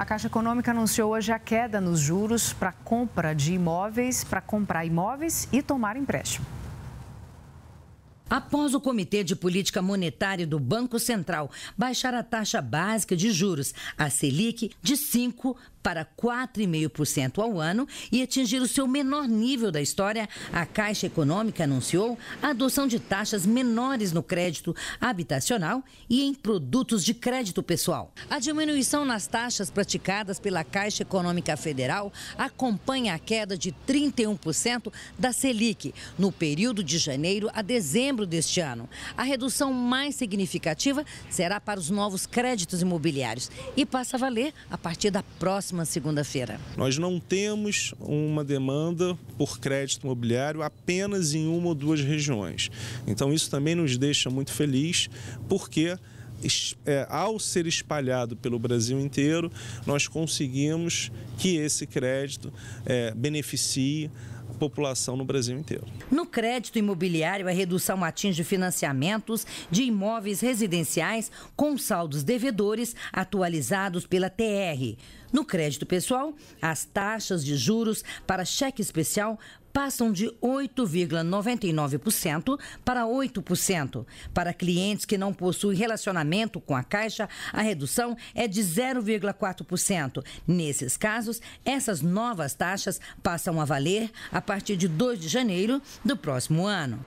A Caixa Econômica anunciou hoje a queda nos juros para compra de imóveis, para comprar imóveis e tomar empréstimo. Após o Comitê de Política Monetária do Banco Central baixar a taxa básica de juros, a Selic, de 5 para 4,5% ao ano e atingir o seu menor nível da história, a Caixa Econômica anunciou a adoção de taxas menores no crédito habitacional e em produtos de crédito pessoal. A diminuição nas taxas praticadas pela Caixa Econômica Federal acompanha a queda de 31% da Selic no período de janeiro a dezembro deste ano. A redução mais significativa será para os novos créditos imobiliários e passa a valer a partir da próxima segunda-feira. Nós não temos uma demanda por crédito imobiliário apenas em uma ou duas regiões. Então, isso também nos deixa muito feliz, porque é, ao ser espalhado pelo Brasil inteiro, nós conseguimos que esse crédito é, beneficie população no Brasil inteiro. No crédito imobiliário, a redução atinge financiamentos de imóveis residenciais com saldos devedores atualizados pela TR. No crédito pessoal, as taxas de juros para cheque especial passam de 8,99% para 8%. Para clientes que não possuem relacionamento com a Caixa, a redução é de 0,4%. Nesses casos, essas novas taxas passam a valer a partir de 2 de janeiro do próximo ano.